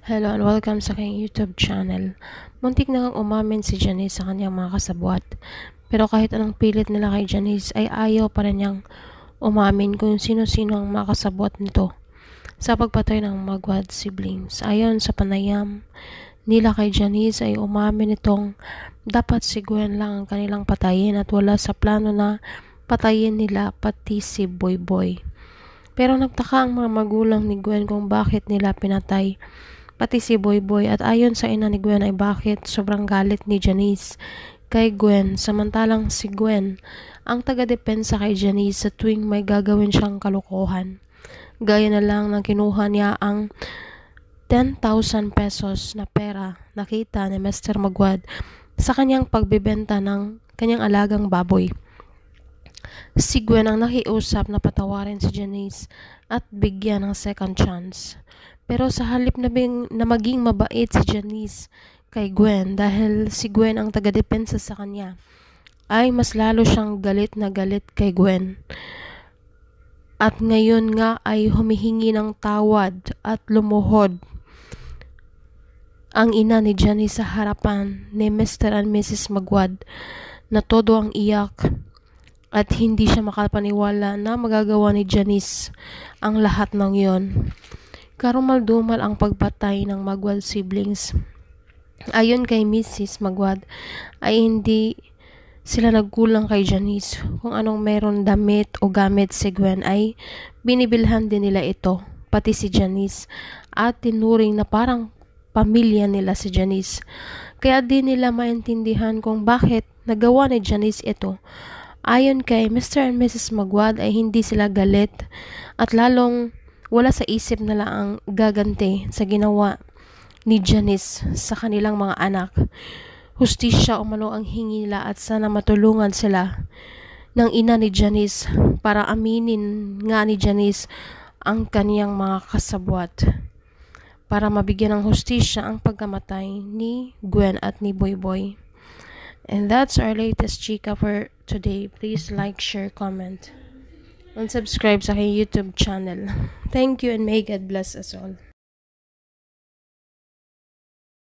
Hello and welcome sa aking YouTube channel. Muntik na kang umamin si Janice sa kanyang mga kasabwat. Pero kahit anong pilit nila kay Janice ay ayaw pa rin niyang umamin kung sino-sino ang mga kasabwat nito sa pagpatay ng magwad siblings. Ayon sa panayam nila kay Janice ay umamin itong dapat si Gwen lang ang kanilang patayin at wala sa plano na patayin nila pati si Boy Boy. Pero nagtaka ang mga magulang ni Gwen kung bakit nila pinatay pati si Boy Boy at ayon sa ina ni Gwen ay bakit sobrang galit ni Janice kay Gwen samantalang si Gwen ang taga-depensa kay Janice sa tuwing may gagawin siyang kalokohan. Gaya na lang nang kinuha niya ang 10,000 pesos na pera nakita ni Mr. Magwad sa kanyang pagbebenta ng kanyang alagang baboy. Si Gwen ang nakiusap na patawarin si Janice at bigyan ng second chance. Pero sa halip na, bing, na maging mabait si Janice kay Gwen dahil si Gwen ang taga-depensa sa kanya, ay mas lalo siyang galit na galit kay Gwen. At ngayon nga ay humihingi ng tawad at lumuhod ang ina ni Janice sa harapan ni Mr. and Mrs. Magwad na todo ang iyak at hindi siya makapaniwala na magagawa ni Janice ang lahat ng yon. Karumal-dumal ang pagpatay ng Magwal siblings. Ayon kay Mrs. Magwad ay hindi sila nagkulang kay Janice. Kung anong meron damit o gamit si Gwen ay binibilhan din nila ito, pati si Janice. At tinuring na parang pamilya nila si Janice. Kaya di nila maintindihan kung bakit nagawa ni Janice ito Ayon kay Mr. and Mrs. Magwad ay hindi sila galit at lalong wala sa isip nila ang gaganti sa ginawa ni Janice sa kanilang mga anak. Hustisya umano ang hingi nila at sana matulungan sila ng ina ni Janice para aminin nga ni Janice ang kaniyang mga kasabwat para mabigyan ng hustisya ang pagkamatay ni Gwen at ni Boyboy. Boy. Boy. And that's our latest chika for today. Please like, share, comment, and subscribe sa aking YouTube channel. Thank you and may God bless us all.